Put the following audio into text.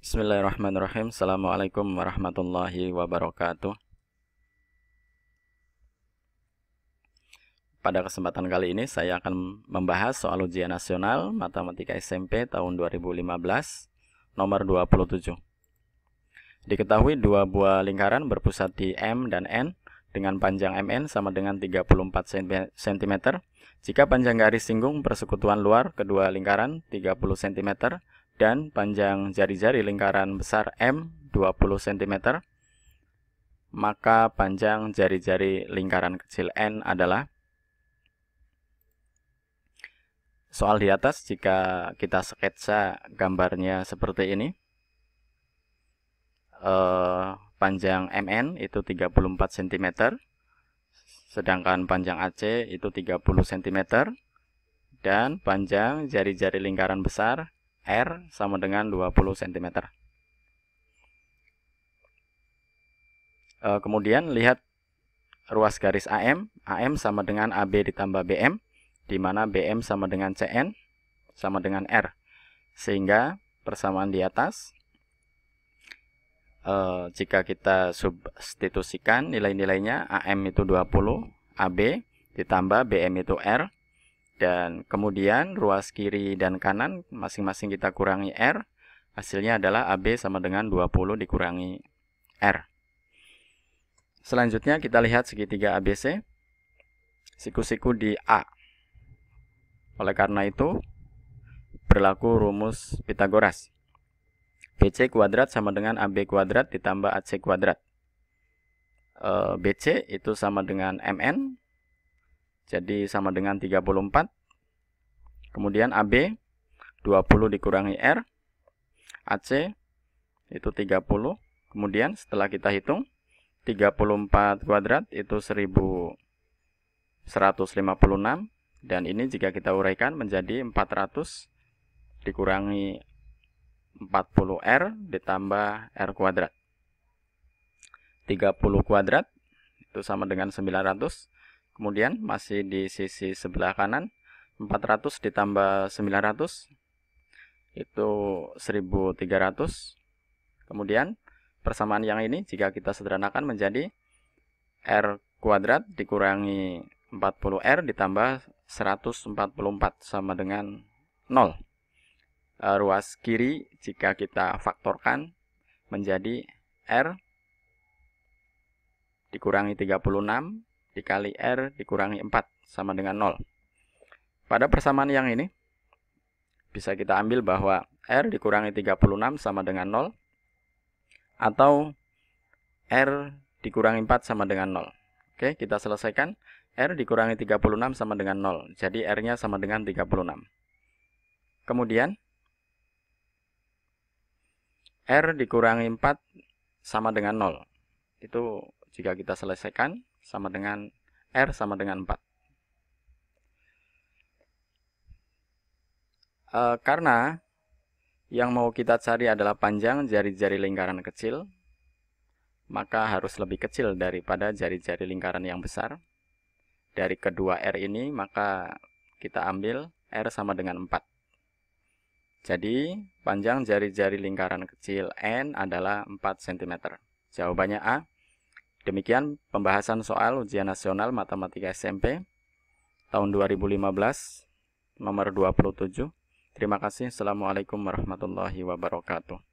Bismillahirrahmanirrahim. Assalamualaikum warahmatullahi wabarakatuh. Pada kesempatan kali ini saya akan membahas soal ujian nasional matematika SMP tahun 2015 nomor 27. Diketahui dua buah lingkaran berpusat di M dan N dengan panjang MN sama dengan 34 cm. Jika panjang garis singgung persekutuan luar kedua lingkaran 30 cm dan panjang jari-jari lingkaran besar M 20 cm, maka panjang jari-jari lingkaran kecil N adalah Soal di atas jika kita sketsa gambarnya seperti ini. Eh, panjang MN itu 34 cm, sedangkan panjang AC itu 30 cm dan panjang jari-jari lingkaran besar R sama dengan 20 cm. Eh, kemudian lihat ruas garis AM. AM sama dengan AB ditambah BM, di mana BM sama dengan CN sama dengan R. Sehingga persamaan di atas eh, jika kita substitusikan nilai-nilainya AM itu 20, AB ditambah BM itu R dan kemudian ruas kiri dan kanan masing-masing kita kurangi R. Hasilnya adalah AB sama dengan 20 dikurangi R. Selanjutnya kita lihat segitiga ABC. Siku-siku di A. Oleh karena itu, berlaku rumus Pitagoras. BC kuadrat sama dengan AB kuadrat ditambah AC kuadrat. Eh, BC itu sama dengan MN jadi sama dengan 34. Kemudian AB 20 dikurangi R. AC itu 30. Kemudian setelah kita hitung 34 kuadrat itu 1156 dan ini jika kita uraikan menjadi 400 dikurangi 40R ditambah R kuadrat. 30 kuadrat itu sama dengan 900 Kemudian masih di sisi sebelah kanan 400 ditambah 900 itu 1300. Kemudian persamaan yang ini jika kita sederhanakan menjadi R kuadrat dikurangi 40R ditambah 144 sama dengan 0. Eh, ruas kiri jika kita faktorkan menjadi R dikurangi 36 dikali R dikurangi 4 sama dengan 0. Pada persamaan yang ini, bisa kita ambil bahwa R dikurangi 36 sama dengan 0 atau R dikurangi 4 sama dengan 0. Oke, kita selesaikan. R dikurangi 36 sama dengan 0. Jadi R-nya sama dengan 36. Kemudian, R dikurangi 4 sama dengan 0. Itu jika kita selesaikan, sama dengan R sama dengan 4. E, eh, karena yang mau kita cari adalah panjang jari-jari lingkaran kecil, maka harus lebih kecil daripada jari-jari lingkaran yang besar. Dari kedua R ini, maka kita ambil R sama dengan 4. Jadi, panjang jari-jari lingkaran kecil N adalah 4 cm. Jawabannya A. Demikian pembahasan soal ujian nasional matematika SMP tahun 2015 nomor 27. Terima kasih. Assalamualaikum warahmatullahi wabarakatuh.